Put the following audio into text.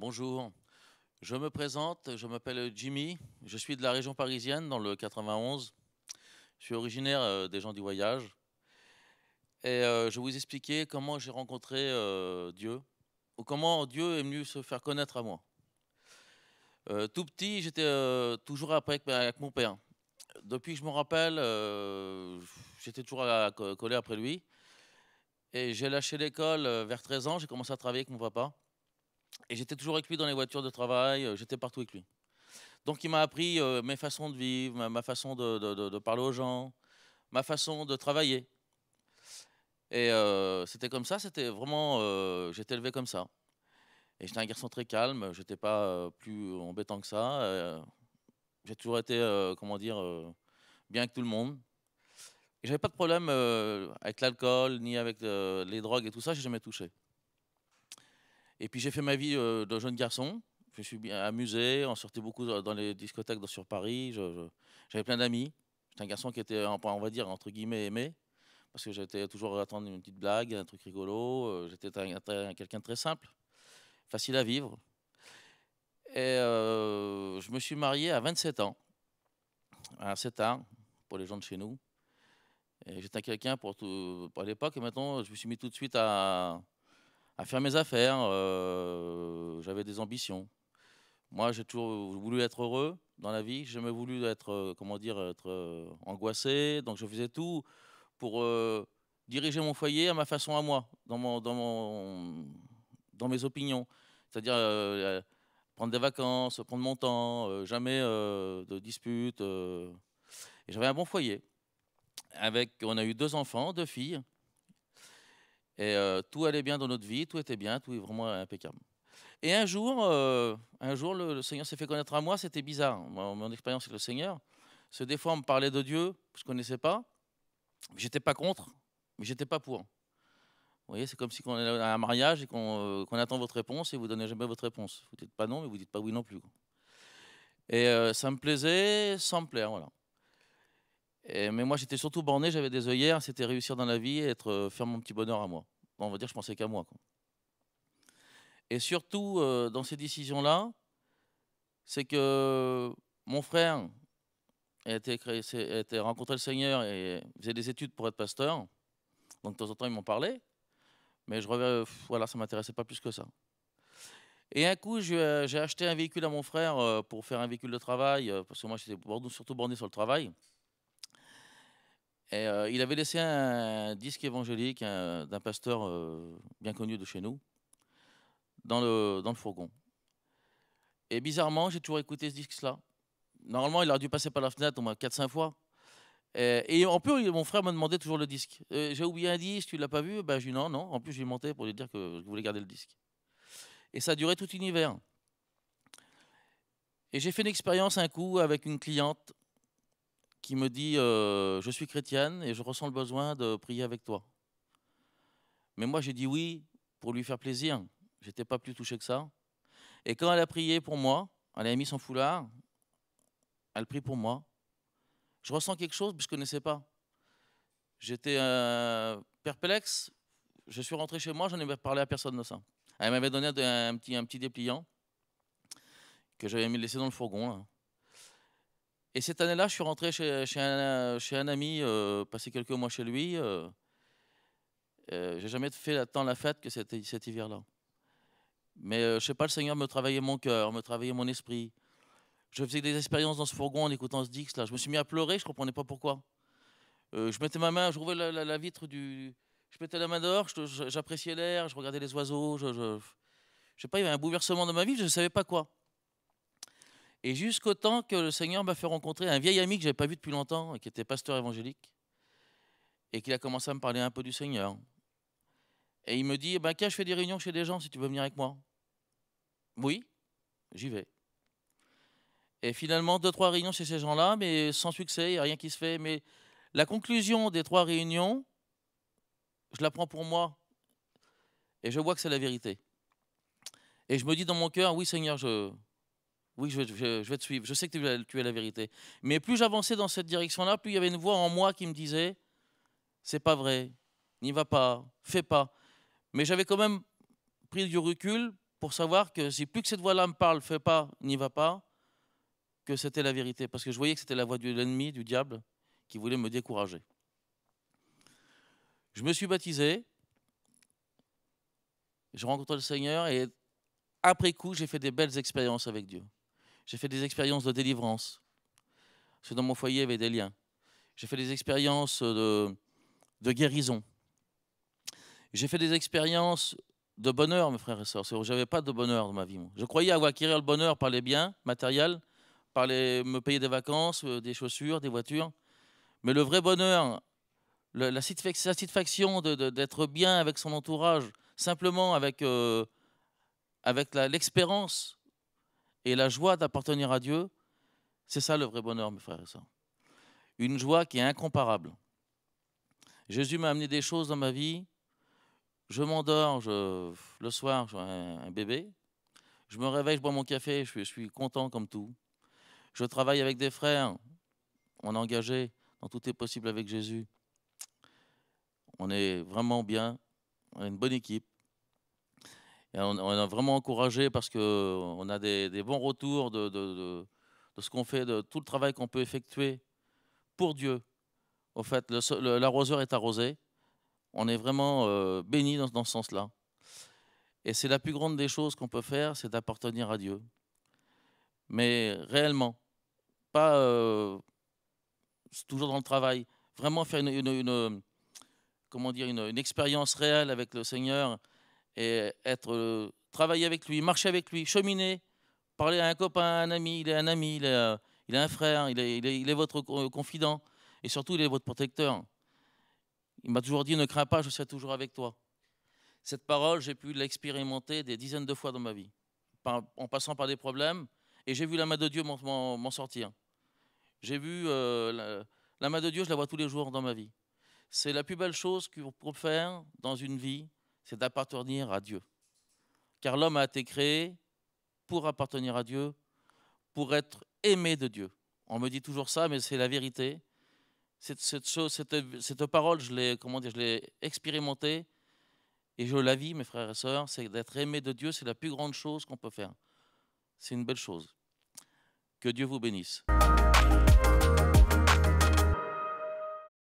Bonjour. Je me présente, je m'appelle Jimmy, je suis de la région parisienne dans le 91. Je suis originaire euh, des gens du voyage. Et euh, je vais vous expliquer comment j'ai rencontré euh, Dieu, ou comment Dieu est venu se faire connaître à moi. tout petit, j'étais toujours avec, avec, mon père. Depuis que je me rappelle, j'étais toujours à, collé après lui. Et j'ai lâché l'école vers 13 ans, j'ai commencé à travailler avec mon papa. Et j'étais toujours avec lui dans les voitures de travail, euh, j'étais partout avec lui. Donc il m'a appris euh, mes façons de vivre, ma, façon de, parler aux gens, ma façon de travailler. Et euh, c'était comme ça, c'était vraiment, j'étais élevé comme ça. Et j'étais un garçon très calme, j'étais pas plus embêtant que ça. J'ai toujours été, comment dire, bien que tout le monde. Et j'avais pas de problème avec l'alcool, ni avec les drogues et tout ça, j'ai jamais touché. Et puis j'ai fait ma vie euh, de jeune garçon. Je me suis bien amusé, on sortait beaucoup dans les discothèques sur Paris. J'avais plein d'amis. J'étais un garçon qui était, on va dire, entre guillemets, aimé. Parce que j'étais toujours à attendre une petite blague, un truc rigolo. Euh, j'étais quelqu'un de très simple, facile à vivre. Et euh, je me suis marié à 27 ans, assez tard, pour les gens de chez nous. J'étais quelqu'un pour, pour l'époque, et maintenant je me suis mis tout de suite à, à faire mes affaires. Euh, j'avais des ambitions. Moi, j'ai toujours voulu être heureux dans la vie. J'ai jamais voulu être, euh, comment dire, être euh, angoissé. Donc, je faisais tout pour diriger mon foyer à ma façon à moi, dans, mon, dans, mes opinions. C'est-à-dire prendre des vacances, prendre mon temps, jamais de disputes. Et j'avais un bon foyer. Avec, on a eu deux enfants, deux filles. Et euh, tout allait bien dans notre vie, tout était bien, tout est vraiment impeccable. Et un jour, euh, un jour le, Seigneur s'est fait connaître à moi, c'était bizarre. Mon, mon expérience avec le Seigneur, c'est des fois on me parlait de Dieu, je ne connaissais pas, j'étais pas contre, mais j'étais pas pour. Vous voyez, c'est comme si on est à un mariage et qu'on euh, attend votre réponse et vous ne donnez jamais votre réponse. Vous dites pas non, mais vous dites pas oui non plus. Et ça me plaisait sans me plaire, voilà mais moi, j'étais surtout borné, j'avais des œillères, c'était réussir dans la vie et être, euh, faire mon petit bonheur à moi. On va dire, je pensais qu'à moi. Et surtout, euh, dans ces décisions-là, c'est que mon frère a été, créé, rencontré le Seigneur et faisait des études pour être pasteur. Donc, de temps en temps, ils m'en parlait. Mais je reviens, voilà, ça ne m'intéressait pas plus que ça. Et un coup, euh, j'ai acheté un véhicule à mon frère pour faire un véhicule de travail, parce que moi, j'étais surtout borné sur le travail. Et euh, il avait laissé un disque évangélique d'un pasteur euh, bien connu de chez nous dans le, dans le fourgon. Et bizarrement, j'ai toujours écouté ce disque-là. Normalement, il aurait dû passer par la fenêtre au moins 4-5 fois. Et, en plus, mon frère me demandait toujours le disque. Euh, j'ai oublié un disque, tu l'as pas vu Ben, j'ai dit non, non. En plus, j'ai monté pour lui dire que je voulais garder le disque. Et ça a duré tout l'hiver. Et j'ai fait une expérience un coup avec une cliente qui me dit euh, Je suis chrétienne et je ressens le besoin de prier avec toi. Mais moi, j'ai dit oui pour lui faire plaisir. n'étais pas plus touché que ça. Et quand elle a prié pour moi, elle a mis son foulard, elle prie pour moi. Je ressens quelque chose que je ne connaissais pas. J'étais euh, perplexe. Je suis rentré chez moi, je ai parlé à personne de ça. Elle m'avait donné un, petit, un petit dépliant que j'avais laissé dans le fourgon. Hein. Et cette année-là, je suis rentré chez, chez, un, ami, euh, passé quelques mois chez lui. Euh, n'ai euh, j'ai jamais fait tant la fête que cet, cet hiver-là. Mais euh, je sais pas, le Seigneur me travaillait mon cœur, me travaillait mon esprit. Je faisais des expériences dans ce fourgon en écoutant ce Dix là. Je me suis mis à pleurer, je comprenais pas pourquoi. je mettais ma main, je la, la, vitre du, je mettais la main dehors, j'appréciais l'air, je regardais les oiseaux, je, ne sais pas, il y avait un bouleversement dans ma vie, je ne savais pas quoi. Et jusqu'au temps que le Seigneur m'a fait rencontrer un vieil ami que je n'avais pas vu depuis longtemps, qui était pasteur évangélique, et qu'il a commencé à me parler un peu du Seigneur. Et il me dit, eh ben, tiens, je fais des réunions chez des gens, si tu veux venir avec moi. Oui, j'y vais. Et finalement, deux, trois réunions chez ces gens-là, mais sans succès, il n'y a rien qui se fait. Mais la conclusion des trois réunions, je la prends pour moi. Et je vois que c'est la vérité. Et je me dis dans mon cœur, oui Seigneur, je, oui, je vais, te suivre, je sais que tu es, la vérité. Mais plus j'avançais dans cette direction-là, plus il y avait une voix en moi qui me disait, c'est pas vrai, n'y va pas, fais pas. Mais j'avais quand même pris du recul pour savoir que si plus que cette voix-là me parle, fais pas, n'y va pas, que c'était la vérité. Parce que je voyais que c'était la voix de l'ennemi, du diable, qui voulait me décourager. Je me suis baptisé, je rencontré le Seigneur et après coup, j'ai fait des belles expériences avec Dieu. J'ai fait des expériences de délivrance. Parce que dans mon foyer, il y avait des liens. J'ai fait des expériences de, guérison. J'ai fait des expériences de bonheur, mes frères et sœurs. Je n'avais pas de bonheur dans ma vie. Je croyais avoir acquérir le bonheur par les biens matériels, par les, me payer des vacances, euh, des chaussures, des voitures. Mais le vrai bonheur, la, satisfaction d'être bien avec son entourage, simplement avec, euh, avec l'expérience. Et la joie d'appartenir à Dieu, c'est ça le vrai bonheur, mes frères et sœurs. Une joie qui est incomparable. Jésus m'a amené des choses dans ma vie. Je m'endors je... le soir, j'ai un bébé. Je me réveille, je bois mon café, je suis, je suis content comme tout. Je travaille avec des frères. On est engagé dans Tout est possible avec Jésus. On est vraiment bien. On a une bonne équipe on, a vraiment encouragé parce qu'on a des, bons retours de, ce qu'on fait, de tout le travail qu'on peut effectuer pour Dieu. Au fait, l'arroseur est arrosé. On est vraiment euh, béni dans, ce sens-là. Et c'est la plus grande des choses qu'on peut faire, c'est d'appartenir à Dieu. Mais réellement, pas euh, toujours dans le travail. Vraiment faire une expérience réelle avec le Seigneur et être, euh, travailler avec lui, marcher avec lui, cheminer, parler à un copain, à un ami, il est un ami, il est, euh, un frère, il est, votre euh, confident et surtout il est votre protecteur. Il m'a toujours dit ne crains pas, je serai toujours avec toi. Cette parole, j'ai pu l'expérimenter des dizaines de fois dans ma vie, en passant par des problèmes, et j'ai vu la main de Dieu m'en sortir. J'ai vu la, main de Dieu, je la vois tous les jours dans ma vie. C'est la plus belle chose qu'on peut faire dans une vie, c'est d'appartenir à Dieu. Car l'homme a été créé pour appartenir à Dieu, pour être aimé de Dieu. On me dit toujours ça, mais c'est la vérité. Cette, chose, cette, parole, je l'ai, je l'ai expérimentée et je la vis, mes frères et sœurs. C'est d'être aimé de Dieu, c'est la plus grande chose qu'on peut faire. C'est une belle chose. Que Dieu vous bénisse.